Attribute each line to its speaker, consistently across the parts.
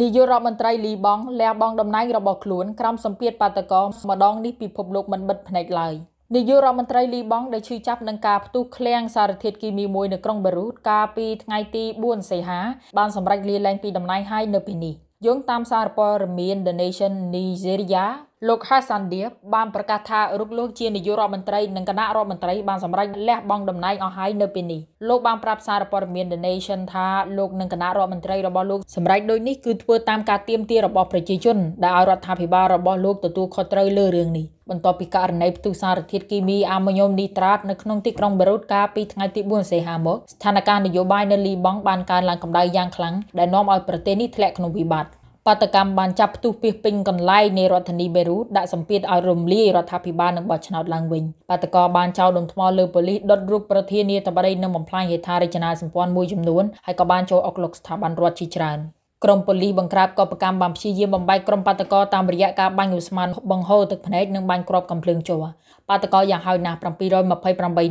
Speaker 1: នាយករដ្ឋមន្ត្រីលីបង់លះបង់តំណែងរបស់ខ្លួនក្រោមសម្ពាធបាតកោម្ដងនេះពិភពលោកមិនបិទភ្នែកឡើយនាយករដ្ឋមន្ត្រីលីបង់ដែលឈឺចាប់នឹងការផ្ទុះឃ្លាំងសារធាតុគីមីមួយនៅក្រុងបេរូតកាលពីថ្ងៃទី4សីហា បានសម្រេចលាលែងពីតំណែងហើយនៅពេលនេះយោងតាមសារព័ត៌មាន The Nation Nigeria លោក Hassan Diab បានប្រកាសថារុកលោកជានាយករដ្ឋមន្ត្រីនិងគណៈរដ្ឋមន្ត្រី បានសម្រេចលះបង់តំណែងអស់ហើយនៅពេលនេះលោកបានប្រាប់សារព័ត៌មាន The Nation ថាលោកនិងគណៈរដ្ឋមន្ត្រីរបស់លោកសម្រេចដូចនេះគឺធ្វើតាមការទាមទាររបស់ប្រជាជនដែលឲ្យរដ្ឋាភិបាលរបស់លោកទទួលខុសត្រូវលើរឿងនេះបន្ទាប់ពីករណីផ្ទុះសារធាតុគីមីអាម៉ូញ៉ូមនីត្រាតនៅក្នុងទីក្រុងបេរូតកាលពីថ្ងៃទី4សីហាមកស្ថានភាពនយោបាយនៅលីបង់បានកើនឡើងកម្ដៅយ៉ាងខ្លាំងដែលនាំឲ្យប្រទេសនេះធ្លាក់ក្នុងវិបត្តិបាតកម្មបានចាប់ផ្ទុះពីពេញកន្លែងនៃរដ្ឋធានីបេរូតដាក់សម្ពាធឲ្យរំលាយរដ្ឋាភិបាលនិងបោះឆ្នោតឡើងវិញបាតកោបានចោទដុំថ្មលើប៉ូលីសដុតរូបប្រធានាធិបតីនិងបំផ្លាញហេដ្ឋារចនាសម្ព័ន្ធមួយចំនួនហើយក៏បានចូលអុកលុកស្ថាប័នរដ្ឋជាច្រើន។ក្រុមប៉ូលីសបង្ក្រាបកបកម្មបានព្យាយាមបំបែកក្រុមបាតកោតាមរយៈការបាញ់ឧស្ម័នបង្ហូរទឹកភ្នែកនិងបាញ់គ្រាប់កំភ្លើងជ័របាតកោយ៉ាងហោចណាស់728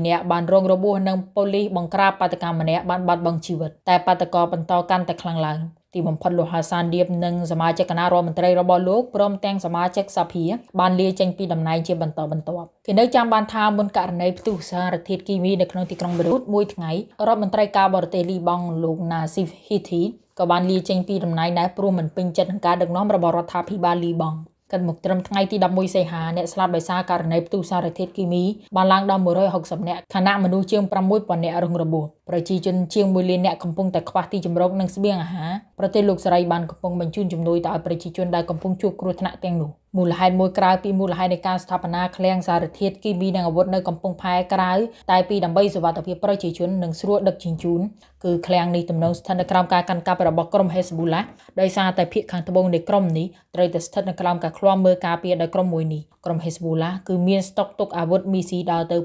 Speaker 1: នាក់បានរងរបួសនិងប៉ូលីសបង្ក្រាបបាតកម្មម្នាក់បានបាត់បង់ជីវិតតែបាតកោបន្តកាន់តែខ្លាំងឡើងទីបំផុតលោកហាសានឌៀបនិងសមាជិកគណៈរដ្ឋមន្ត្រីរបស់លោកព្រមទាំងសមាជិកសភាបានលាចេញពីតំណែងជាបន្តបន្ទាប់គេនៅចាំបានថាមុនករណីផ្ទុះសារធាតុគីមីនៅក្នុងទីក្រុងបេរូតមួយថ្ងៃរដ្ឋមន្ត្រីការបរទេសលីបង់លោកណាស៊ីហ៊ីធីក៏បានលាចេញពីតំណែងដែរព្រោះមិនពេញចិត្តនឹងការដឹកនាំរបស់រដ្ឋាភិបាលលីបង់កិនមកត្រឹមថ្ងៃទី11សីហាអ្នកស្លាប់ដោយសារករណីផ្ទុះសារធាតុគីមីបានឡើងដល់160នាក់ខណៈមនុស្សជាង6000នាក់រងរបួសប្រជាជនជាង1លាននាក់កំពុងតែខ្វះទីជម្រកនិងស្បៀងអាហារប្រទេសលោកសេរីបានកំពុងបញ្ជូនជំនួយទៅឲ្យប្រជាជនដែលកំពុងជួបគ្រោះថ្នាក់ទាំងនោះមូលហេតុមួយក្រៅពីមូលហេតុនៃការស្ថាបនាឃ្លាំងសារធាតុគីមីនិងអាវុធនៅកំពង់ផែក្រៅតែពីដើម្បីសុវត្ថិភាពប្រជាជននិងស្រួលដឹកជញ្ជូនគឺឃ្លាំងនេះទំនងស្ថិតនៅក្រោមការកាន់កាប់របស់ក្រុម Hezbollah ដោយសារតែភាគខាងត្បូងនៃក្រុមនេះត្រូវតែស្ថិតនៅក្រោមការឃ្លាំមើលការពារដោយក្រុមមួយនេះក្រុម Hezbollah គឺមានស្តុកទុកអាវុធមីស៊ីដល់ទៅ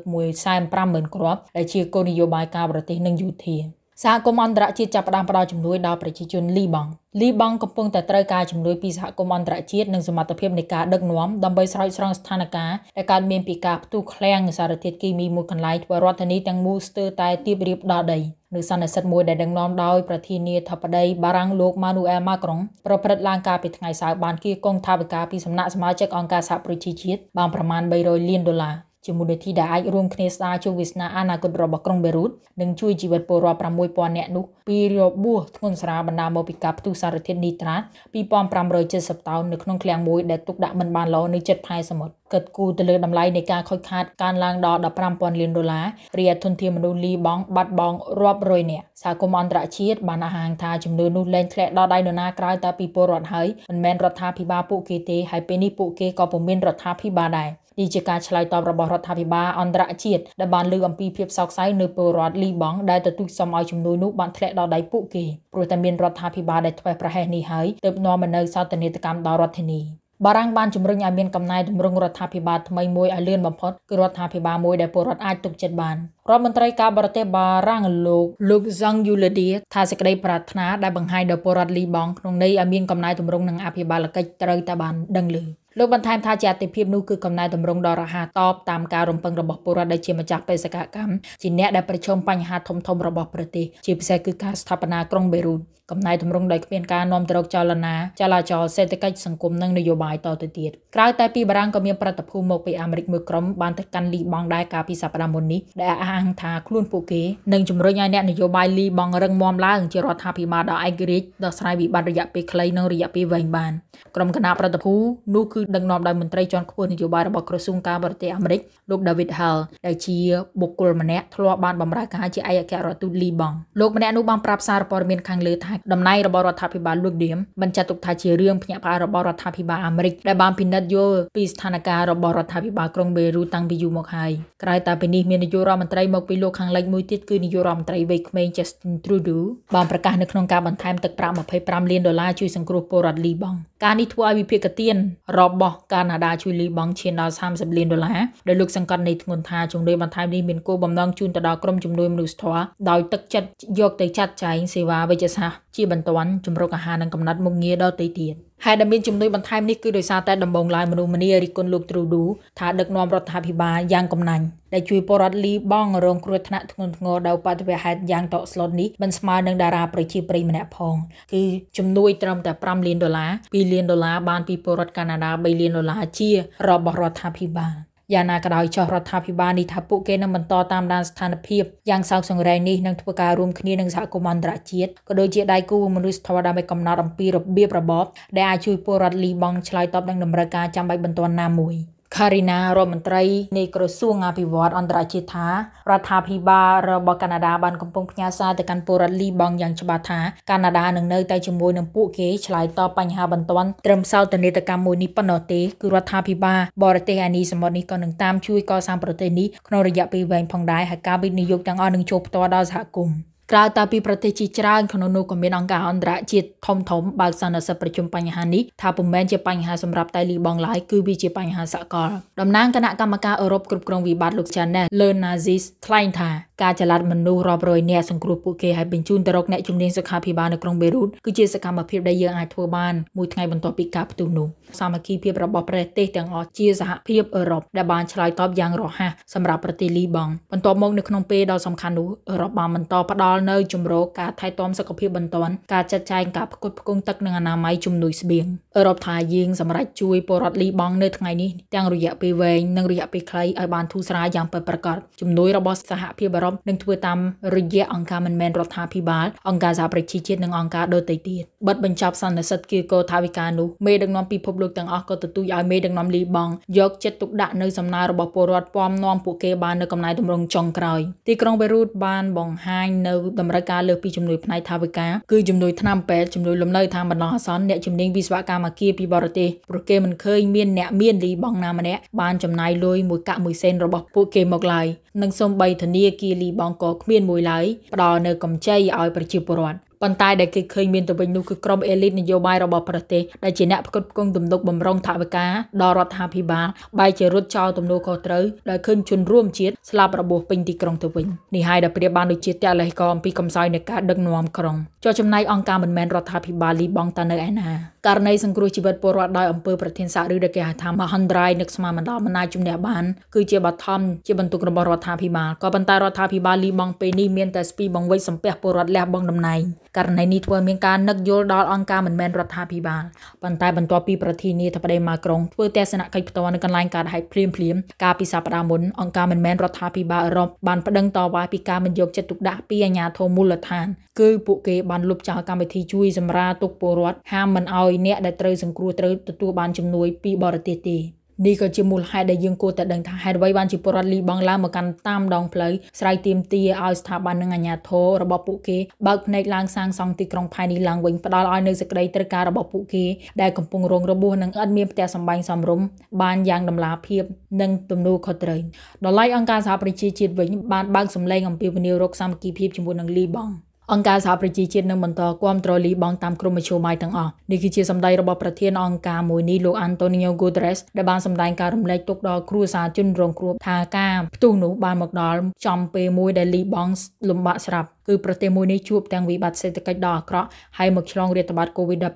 Speaker 1: 145,000គ្រាប់ដែលជាគោលនយោបាយការបរទេសនិងយោធាសហគមន៍អន្តរជាតិចាប់ផ្ដើមផ្ដល់ជំនួយដល់ប្រជាជនលីបង់លីបង់កំពុងតែត្រូវការជំនួយពីសហគមន៍អន្តរជាតិនិងសមត្ថភាពនៃការដឹកនាំដើម្បីស្រោចស្រង់ស្ថានភាពដែលកើតមានពីការផ្ទុះឃ្លាំងសារធាតុគីមីមួយកន្លែងធ្វើរដ្ឋធានីទាំងមូលស្ទើរតែទៀបរៀបដល់ដីនៅសន្និសិទមួយដែលដឹកនាំដោយប្រធានាធិបតីបារាំងលោកម៉ានូអែលម៉ាក្រុងប្រព្រឹត្តឡើងកាលពីថ្ងៃសៅរ៍បានគៀកងថាវិការពីសំណាក់សមាជិកអង្គការសហប្រជាជាតិបានប្រមាណ300លានដុល្លារជាមូលនិធិដែលអាចរួមគ្នាស្ដារជោគវាសនាអនាគតរបស់ក្រុងបេរូតនិងជួយជីវិតពលរដ្ឋ6000នាក់នោះពីរបួសធ្ងន់ស្រាលបណ្ដាលមកពីការផ្ទុះសារធាតុនីត្រាត2570តោននៅក្នុងឃ្លាំងមួយដែលទុកដាក់មិនបានល្អនៅជិតផែសមុទ្រកិតគូទៅលើតម្លៃនៃការខូចខាតកើនឡើងដល់15,000លានដុល្លាររីឯធនធានមនុស្សលីបង់បាត់បង់រាប់រយនាក់សហគមន៍អន្តរជាតិបានអះអាងថាចំនួននោះលែងធ្លាក់ដល់ដៃនរណាក្រៅតែពីពលរដ្ឋហើយមិនមែនរដ្ឋាភិបាលពួកគេទេហើយពេលនេះពួកគេក៏ពុំមានរដ្ឋាភិបាលដែរនេះជាការឆ្លើយតបរបស់រដ្ឋាភិបាលអន្តរជាតិដែលបានលើកអំពីភាពសោកសៅនៅពលរដ្ឋលីបង់ដែលទទូចសុំឲ្យជំនួយនោះបានធ្លាក់ដល់ដៃពួកគេព្រោះតែមានរដ្ឋាភិបាលដែលធ្វេសប្រហែសនេះហើយទើបនាំមកនូវសោតនេតកម្មដល់រដ្ឋធានីបារាំងបានជំរុញឲ្យមានកំណែទម្រង់រដ្ឋាភិបាលថ្មីមួយឲ្យលឿនបំផុតគឺរដ្ឋាភិបាលមួយដែលពលរដ្ឋអាចទុកចិត្តបានរដ្ឋមន្ត្រីការបរទេសបារាំងលោកលោកហ្សង់យូឡាឌីថាសេចក្តីប្រាថ្នាដែលបង្ហាញដល់ពលរដ្ឋលីបង់ក្នុងន័យឲ្យមានកំណែទម្រង់និងអភិបាលកិច្ចត្រូវតែបានដឹងឮលោកបន្ថែមថាជាអតិភិបនោះគឺកំណែតម្រង់ដ៏រហ័សតបតាមការរំពឹងរបស់ពលរដ្ឋដែលជាម្ចាស់បេសកកម្មជាអ្នកដែលប្រឈមបញ្ហាធំធំរបស់ប្រទេសជាពិសេសគឺការស្ថាបនាក្រុងបេរូតកំណែតម្រង់ដោយគ្មានការនាំទៅរកចលនាចលាចលសេដ្ឋកិច្ចសង្គមនិងនយោបាយតទៅទៀតក្រៅតែពីបារាំងក៏មានប្រតិភូមកពីអាមេរិកមួយក្រុមបានទៅកាន់លីបង់ដែរកាលពីសប្តាហ៍មុននេះដែលអះអាងងថាខ្លួនពួកគេនឹងជំរុញឲ្យអ្នកនយោបាយលីបង់រឹងមាំឡើងជារដ្ឋាភិបាលដ៏ឯករាជ្យដោះស្រាយវិបត្តិរយៈពេលខ្លីនិងរយៈពេលវែងបានក្រុមគណៈប្រតិភូនោះគឺដឹកនាំដោយមន្ត្រីជាន់ខ្ពស់នយោបាយរបស់ក្រសួងការបរទេសអាមេរិកលោក David Hall ដែលជាបុគ្គលម្នាក់ធ្លាប់បានបម្រើការជាឯកអគ្គរដ្ឋទូតលីបង់លោកម្នាក់នោះបានប្រាប់សារព័ត៌មានខាងលើថាតំណែងរបស់រដ្ឋាភិបាលលោកឌៀមបានចាត់ទុកថាជារឿងភ្ញាក់ផ្អើលរបស់រដ្ឋាភិបាលអាមេរិកដែលបានពិនិត្យយល់ពីស្ថានភាពរបស់រដ្ឋាភិបាលក្រុងបេរូតាំងពីយូរមកហើយក្រៅតែពីនេះមាននាយករដ្ឋមន្ត្រីមកពីលោកខាងលិចមួយទៀតគឺនាយករដ្ឋមន្ត្រីវ័យក្មេង Justin Trudeau បានប្រកាសនៅក្នុងការបន្ថែមទឹកប្រាក់25លានដុល្លារជួយសង្គ្រោះពលរដ្ឋលីបង់ការនេះធ្វើឲ្យវិភាគទានរបស់កាណាដាជួយលីបង់ឈានដល់30លានដុល្លារដោយលោកសង្កត់នៃធ្ងន់ថាជំនួយបន្ថែមនេះមានគោលបំណងជូនទៅដល់ក្រុមជំនួយមនុស្សធម៌ដោយទឹកចិត្តយកទៅចាត់ចែងសេវាវិជ្ជសាស្ត្រជាបន្ទាន់ជំរុកអាហារនិងកំណត់មុខងារដល់ទៅទៀតហេតុដែលមានជំនួយបន្ថែមនេះគឺដោយសារតែដំបងឡាយមនុស្សម្នារិគុណលោកទ្រូឌូថាដឹកនាំរដ្ឋាភិបាលយ៉ាងកំណាញ់ដែលជួយពលរដ្ឋលីបងរងគ្រោះថ្នាក់ធ្ងន់ធ្ងរដោយបាតុវហេតុយ៉ាងតក់ស្លុតនេះមិនស្មើនឹងតារាប្រជាប្រិយម្នាក់ផងគឺជំនួយត្រឹមតែ5លានដុល្លារ2លានដុល្លារបានពីពលរដ្ឋកាណាដា3លានដុល្លារជារបស់រដ្ឋាភិបាលយ៉ាងណាក៏ដោយចុះរដ្ឋាភិបាលនេះថាពួកគេនឹងបន្តតាមដានស្ថានភាពយ៉ាងសោកសង្រេងនេះនិងធ្វើការរួមគ្នានឹងសហគមន៍អន្តរជាតិក៏ដូចជាដៃគូមនុស្សធម៌ដើម្បីកំណត់អំពីរបៀបរបបដែលអាចជួយពលរដ្ឋលីបង់ឆ្លើយតបនឹងតម្រូវការចាំបាច់បន្ទាន់ណាមួយ។ការីណារដ្ឋមន្ត្រី នៃក្រសួងអភិវឌ្ឍអន្តរជាតិថារដ្ឋាភិបាលរបស់កាណាដាបានកំពុងផ្ញើសារទៅកាន់ពលរដ្ឋលីបង់យ៉ាងច្បាស់ថាកាណាដានឹងនៅតែជាមួយនឹងពួកគេឆ្លើយតបបញ្ហាបន្ទាន់ត្រឹមសោតនេតកម្មមួយនេះប៉ុណ្ណោះទេគឺរដ្ឋាភិបាលបរទេសអានីសមុទ្រនេះក៏នឹងតាមជួយកសាងប្រទេសនេះក្នុងរយៈពេលវែងផងដែរហើយការវិនិយោគទាំងអស់នឹងចូលផ្ទាល់ដល់សហគមន៍ក្រៅតពីប្រទេសជាច្រើនក្នុងនោះក៏មានអង្គការអន្តរជាតិធំធំបើកសន្និសីទប្រជុំបញ្ហានេះថាពុំមែនជាបញ្ហាសម្រាប់តែលីបង់ឡើយគឺវាជាបញ្ហាសកលតំណាងគណៈកម្មការអឺរ៉ុបគ្រប់គ្រងវិបត្តិលោក Janet Lenazis ថ្លែងថាការចល័តមនុស្សរាប់រយនាក់សង្គ្រោះពួកគេហើយបញ្ជូនទៅរកអ្នកជំនាញសុខាភិបាលនៅក្រុងបេរូតគឺជាសកម្មភាពដែលយើងអាចធ្វើបានមួយថ្ងៃបន្ទាប់ពីការផ្ទុះនោះសាមគ្គីភាពរបស់ប្រទេសទាំងអស់ជាសហភាពអឺរ៉ុបដែលបានឆ្លើយតបយ៉ាងរហ័សសម្រាប់ប្រទេសលីបង់បន្ទាប់មកនៅក្នុងពេលដ៏សំខាន់នោះអឺរ៉ុបបានបន្តផ្តល់ល់នៅជំរកការថែទាំសុខភាពបន្ទាន់ការចាត់ចែងការផ្គត់ផ្គង់ទឹកនិងអនាម័យជំនួយស្បៀងអឺរ៉ុបថាយើងសម្រេចជួយពលរដ្ឋលីបង់នៅថ្ងៃនេះទាំងរយៈពេលវែងនិងរយៈពេលខ្លីឲ្យបានធូរស្រាលយ៉ាងពិតប្រាកដជំនួយរបស់សហភាពអឺរ៉ុបនឹងធ្វើតាមរយៈអង្គការមិនមែនរដ្ឋាភិបាលអង្គការសហប្រជាជាតិនិងអង្គការដទៃទៀតបិទបញ្ចប់សន្និសិទគីកូថាវិការនោះមេដឹកនាំពិភពលោកទាំងអស់ក៏ទទូចឲ្យមេដឹកនាំលីបង់យកចិត្តទុកដាក់នៅសំណើរបស់ពលរដ្ឋពំនាំពួកគេបាននៅកំណែទម្រង់ចុងក្រោយទីក្រុងបេរូតបានបង្ហាញនៅតម្រូវការលើសពីជំនួយផ្នែកថាវិការគឺជំនួយថ្នាំពេទ្យជំនួយលំនៅតាមបណ្ដោះអាសន្នអ្នកជំនាញវិស្វកម្មអគារពីបរទេសព្រោះគេមិនឃើញមានអ្នកមានលីបងណាម្នាក់បានចំណាយលុយមួយកាក់មួយសេនរបស់ពួកគេមកឡើយនិងសូម្បីធនាគារលីបងក៏គ្មានមួយឡើយផ្ដល់នៅកម្ចីឲ្យប្រជាពលរដ្ឋប៉ុន្តែដែលគេឃើញមានទៅវិញនោះគឺក្រុមអេលីតនយោបាយរបស់ប្រទេសដែលជាអ្នកផ្គត់ផ្គង់ទំនុកបំរុងថវិកាដល់រដ្ឋាភិបាលបែរជារត់ចោលទំនួលខុសត្រូវដោយឃើញជនរួមជាតិស្លាប់របួសពេញទីក្រុងទៅវិញនេះហើយដែលព្រាបបានដូចជាតលិះកអំពីកំសោយនៃការដឹកនាំក្រុងចូលចំណាយអង្គការមិនមែនរដ្ឋាភិបាលលីបង់តានៅឯណាករណីសង្គ្រោះជីវិតពលរដ្ឋដោយអំពើប្រធានសាឬដែលគេហៅថាមហន្តរាយនឹកស្មានមិនដល់មិនណាជំនះបាន គឺជាបឋមជាបន្ទុករបស់រដ្ឋាភិបាលក៏ប៉ុន្តែរដ្ឋាភិបាលលីបង់ពេលនេះមានតែស្ពីបង្វិចសំពះពលរដ្ឋលះបង់តំណែងករណីនេះធ្វើឲ្យមានការនឹកយល់ដល់អង្គការមិនមែនរដ្ឋាភិបាលប៉ុន្តែបន្ទាប់ពីប្រធានាធិបតីម៉ាក្រុងធ្វើទស្សនកិច្ចផ្ទាល់នៅកន្លែងកើតហេតុភ្លាមភ្លាមកាលពីសប្តាហ៍មុនអង្គការមិនមែនរដ្ឋាភិបាលអឺរ៉ុបបានប្តឹងតវ៉ាពីការមិនយកចិត្តទុកដាក់ពីអាជ្ញាធរមូលដ្ឋាន គឺពួកគេបានលុបចោលកម្មវិធីជួយសម្រាលទុកពលរដ្ឋហាមមិនឲ្យអ្នកដែលត្រូវសង្គ្រោះត្រូវទទួលបានជំនួយពីបរទេសទេនេះក៏ជាមូលហេតុដែលយើងគួរតែដឹងថាហេតុអ្វីបានជាពលរដ្ឋលីបង់ឡើងមកកាន់តាមដងផ្លូវស្រ័យទាមទារឲ្យស្ថាប័ននិងអាជ្ញាធររបស់ពួកគេបើកភ្នែកឡើងសាងសង់ទីក្រុងផៃនេះឡើងវិញផ្ដល់ឲ្យនៅសេចក្តីត្រូវការរបស់ពួកគេដែលកំពុងរងរបួសនិងឥតមានផ្ទះសម្បែងសមរម្យបានយ៉ាងដំឡាភាពនិងទំនួលខុសត្រូវដល់ឡៃអង្គការសហប្រជាជាតិវិញបានបើកសម្លេងអំពាវនាវរកសាមគ្គីភាពជាមួយនឹងលីបង់អង្គការសហប្រជាជាតិនឹងបន្តគាំទ្រលីបង់តាមក្រុមមជ្ឈបាយទាំងអស់នេះគឺជាសម្ដីរបស់ប្រធានអង្គការមួយនេះលោក Antonio Guterres ដែលបានសម្ដែងការរំលែកទុក្ខដល់គ្រួសារជនរងគ្រោះថាការផ្ទុះនោះបានមកដល់ចំពេលមួយដែលលីបង់លំបាកស្រាប់គឺប្រទេសមួយនេះជួបទាំងវិបត្តិសេដ្ឋកិច្ចដ៏អាក្រក់ហើយមកឆ្លងរាតត្បាត COVID-19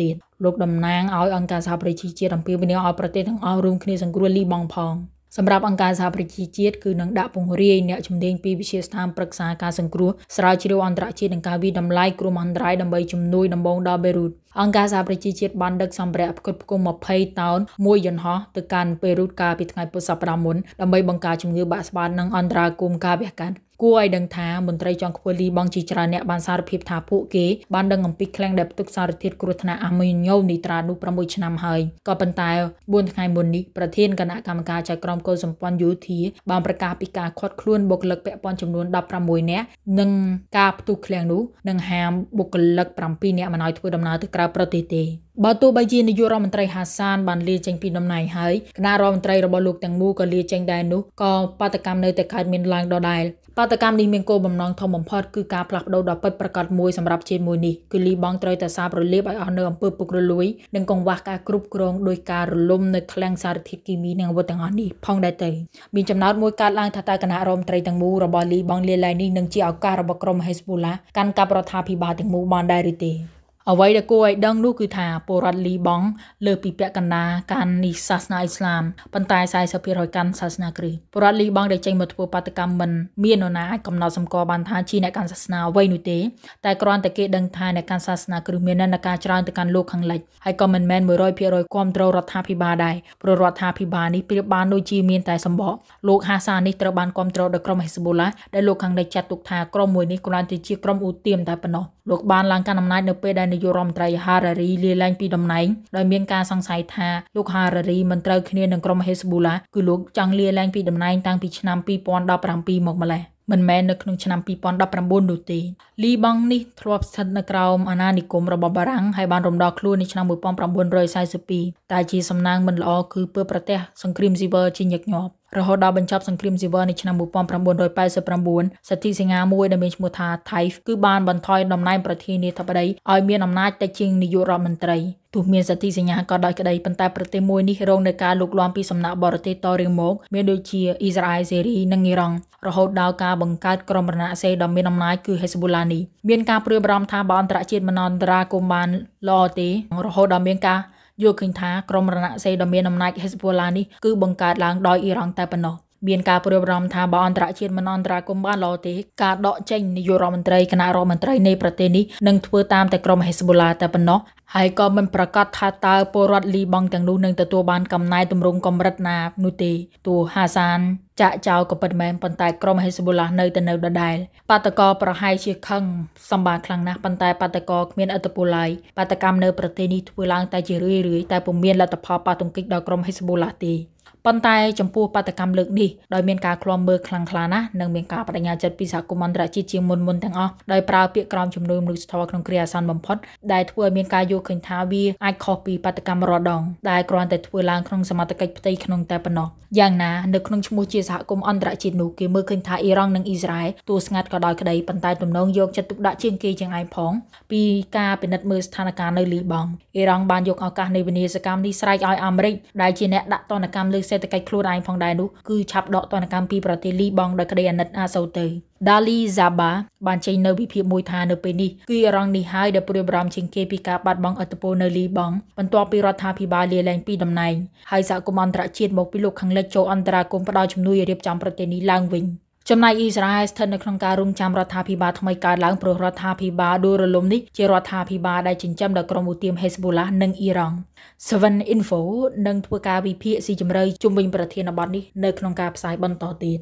Speaker 1: ទៀតលោកតំណាងឲ្យអង្គការសហប្រជាជាតិអំពាវនាវឲ្យប្រទេសទាំងអស់រួមគ្នាសង្គ្រោះលីបង់ផង។សម្រាប់អង្គការសហប្រជាជាតិគឺនឹងដាក់ពង្រាយអ្នកជំនាញពីវិទ្យាស្ថានប្រឹក្សាការសង្គ្រោះស្រាវជ្រាវអន្តរជាតិនិងការវិតម្លៃគ្រោះមហន្តរាយដើម្បីជំនួយដំបូងដល់បេរូតអង្គការសហប្រជាជាតិបានដឹកសម្ភារៈផ្គត់ផ្គង់20តោនមួយយន្តហោះទៅកាន់បេរូតកាលពីថ្ងៃពុធសប្តាហ៍មុនដើម្បីបង្ការជំងឺបាក់ស្បាតនិងអន្តរាគមន៍ការវះកាត់គួរឲ្យដឹងថាមន្ត្រីជាន់ខ្ពស់លីបង់ជាច្រើនអ្នកបានសារភាពថាពួកគេបានដឹងអំពីឃ្លាំងដែលផ្ទុកសារធាតុគ្រោះថ្នាក់អាមីញ៉ូនីត្រានោះ6ឆ្នាំហើយក៏ប៉ុន្តែ4ថ្ងៃមុននេះប្រធានគណៈកម្មការចៅក្រមកុលសម្ព័ន្ធយោធាបានប្រកាសពីការឃាត់ខ្លួនបុគ្គលិកពាក់ព័ន្ធចំនួន16នាក់និងការផ្ទុះឃ្លាំងនោះនឹងហាមបុគ្គលិក7នាក់មិនឲ្យធ្វើដំណើរទៅក្រៅប្រទេសទេបើទោះបីជានាយករដ្ឋមន្ត្រីហាសានបានលា ចេញពីតំណែងហើយគណៈរដ្ឋមន្ត្រីរបស់លោកទាំងមូលក៏លាចេញដែរនោះក៏បាតកម្មនៅតែកើតមានឡើងដដែលបាតកម្មនេះមានគោលបំណងធំបំផុតគឺការផ្លាស់ប្តូរដ៏ពិតប្រាកដមួយសម្រាប់ជាតិមួយនេះគឺលីបង់ត្រូវតែសារប្រលាបឲ្យអស់នៅអំពើពុករលួយនិងកង្វះការគ្រប់គ្រងដោយការរលំនៅឃ្លាំងសារធាតុគីមីនិងអាវុធទាំងអស់នេះផងដែរទៅមានចំណោទមួយកើតឡើងថាតើគណៈរដ្ឋមន្ត្រីទាំងមូលរបស់លីបង់លាលែងនេះនឹងជាឱកាសរបស់ក្រុមហេសប៊ូឡាកាន់កាប់រដ្ឋាភិបាលទាំងមូលបានដែរឬទេអ្វីដែលគួរឲ្យដឹងនោះគឺថាពលរដ្ឋលីបង់លើពីពាក់កណ្ដាលកាន់នីសាសនាអ៊ីស្លាមប៉ុន្តែ40%កាន់សាសនាគ្រីស្ទពលរដ្ឋលីបង់ដែលចេញមកធ្វើបាតកម្មមិនមាននរណាអាចកំណត់សម្គាល់បានថាជាអ្នកកាន់សាសនាអ្វីនោះទេតែគ្រាន់តែគេដឹងថាអ្នកកាន់សាសនាគ្រីស្ទមាននិន្នាការច្រើនទៅកាន់លោកខាងលិចហើយក៏មិនមែន100%គ្រប់គ្រងរដ្ឋាភិបាលដែរព្រោះរដ្ឋាភិបាលនេះប្រៀបបានដូចជាមានតែសម្បកលោកហាសានេះត្រូវបានគ្រប់គ្រងដោយក្រុមហេសប៊ូឡាដែលលោកខាងលិចចាត់ទុកថាក្រុមមួយនេះគ្រាន់តែជាក្រុមឧទាមតែប៉ុណ្ណោះលោកបានឡើងកាន់អំណាចនៅពេលដែលនាយករដ្ឋមន្ត្រី Harari លាលែងពីតំណែងដោយមានការសង្ស័យថាលោក Harari មិនត្រូវគ្នានឹងក្រុម Hezbollah គឺលោកចង់លាលែងពីតំណែងតាំងពីឆ្នាំ2017មកម្ល៉េះមិនមែននៅក្នុងឆ្នាំ2019នោះទេលីបង់នេះធ្លាប់ស្ថិតនៅក្រោមអាណានិគមរបស់បារាំងហើយបានរំដោះខ្លួននៅឆ្នាំ1942តែជាសំណាងមិនល្អគឺពើប្រទេសសង្គ្រាមស៊ីវិលជាញឹកញាប់រហូតដល់បញ្ចប់សង្គ្រាមស៊ីវិលនៅឆ្នាំ1989សិទ្ធិសង្ហាមួយដែលមានឈ្មោះថា Taif គឺបានបន្ថយតំណែងប្រធានាធិបតីឲ្យមានអំណាចទៅជាងនាយករដ្ឋមន្ត្រីទោះមានសិទ្ធិសញ្ញាក៏ដោយក្តីប៉ុន្តែប្រទេសមួយនេះរងនឹងការលូកលាន់ពីសំណាក់បរទេសតរៀងមកមានដូចជាអ៊ីស្រាអែលសេរីនិងអ៊ីរ៉ង់រហូតដល់ការបង្កើតក្រុមរណសេរីដ៏មានអំណាចគឺ Hezbollah នេះមានការព្រួយបារម្ភថាបើអន្តរជាតិមិនអន្តរាគមន៍បានល្អទេរហូតដល់មានការយល់ឃើញថា ក្រុមរណសេយ៍ដ៏មានអំណាច Hezbollah នេះគឺបង្កើតឡើងដោយអ៊ីរ៉ង់តែប៉ុណ្ណោះមានការព្រួយបារម្ភថាបើអន្តរជាតិមិនអន្តរាគមន៍បានល្អទេ ការដកចេញនាយករដ្ឋមន្ត្រីគណៈរដ្ឋមន្ត្រីនៃប្រទេសនេះនឹងធ្វើតាមតែក្រុម Hezbollah តែប៉ុណ្ណោះហើយក៏មិនប្រកាសថាតើពលរដ្ឋលីបង់ទាំងនោះនឹងទទួលបានកំណែទម្រង់កម្រិតណានោះទេទូហាសានចាក់ចោលក៏ពិតមែនប៉ុន្តែក្រុមហេសប៊ុលឡានៅតែនៅដដែលបាតកោប្រហែលជាខឹងសម្បាខ្លាំងណាស់ប៉ុន្តែបាតកោគ្មានអត្តពល័យបាតកម្មនៅប្រទេសនេះធ្វើឡើងតែជារឿយៗតែពុំមានលទ្ធផលប៉ះទង្គិចដល់ក្រុមហេសប៊ុលឡាទេប៉ុន្តែចំពោះបាតកម្មលើកនេះដោយមានការឃ្លាំមើលខ្លាំងក្លាណាស់និងមានការបដិញ្ញាចិត្តពីសហគមន៍អន្តរជាតិជាងមុនមុនទាំងអស់ដោយប្រើពាក្យក្រមជំនួយមនុស្សធម៌ក្នុងគ្រាអាសន្នបំផុតដែលធ្វើឲ្យមានការយល់ឃើញថាវាអាចខុសពីបាតកម្មរដងដែលគ្រាន់តែធ្វើឡើងក្នុងសមត្ថកិច្ចផ្ទៃក្នុងតែប៉ុណ្ណោះយ៉ាងណានៅក្នុងឈ្មោះជាសហគមន៍អន្តរជាតិនោះគេមើលឃើញថាអ៊ីរ៉ង់និងអ៊ីស្រាអែលទោះស្ងាត់ក៏ដោយក្តីប៉ុន្តែទំនងយកចិត្តទុកដាក់ជាងគេជាងឯងផងពីការពិនិត្យមើលស្ថានភាពនៅលីបង់អ៊ីរ៉ង់បានយកឱកាសនៃវិនិយោគកម្មនេះស្រែកឲ្យអាមេរិកដែលជាអ្នកដាក់ទណ្ឌកម្មលើសេសេដ្ឋកិច្ចខ្លួនឯងផងដែរនោះគឺឆាប់ដកទណ្ឌកម្មពីប្រទេសលីបង់ដោយក្តីអាណិតអាសូរទៅដាលីហ្សាបាបានចេញនៅវិភាគមួយថានៅពេលនេះគឺអរ៉ង់នេះហើយដែលព្រួយបារម្ភជាងគេពីការបាត់បង់ឥទ្ធិពលនៅលីបង់បន្ទាប់ពីរដ្ឋាភិបាលលាលែងពីតំណែងហើយសហគមន៍អន្តរជាតិមកពីលោកខាងលិចចូលអន្តរាគមន៍ផ្ដល់ជំនួយរៀបចំប្រទេសនេះឡើងវិញ។ចំណែកអ៊ីស្រាអែលស្ថិតនៅក្នុងការរងចាំរដ្ឋាភិបាលថ្មីកើតឡើងព្រោះរដ្ឋាភិបាលដួលរលំនេះជារដ្ឋាភិបាលដែលចិញ្ចឹមដោយក្រុមឧទាម Hezbollah និងអ៊ីរ៉ង់7 Info នឹងធ្វើការវិភាគស៊ីជម្រៅជុំវិញប្រធានបទនេះនៅក្នុងការផ្សាយបន្តទៀត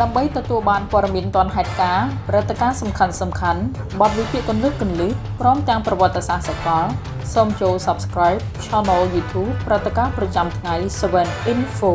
Speaker 1: ដើម្បីទទួលបានព័ត៌មានទាន់ហេតុការណ៍ព្រឹត្តិការណ៍សំខាន់សំខាន់បទវិភាគគន្លឹះគន្លឹះព្រមទាំងប្រវត្តិសាស្ត្រសកលសូមចូល Subscribe Channel YouTube ព្រឹត្តិការណ៍ប្រចាំថ្ងៃ7 Info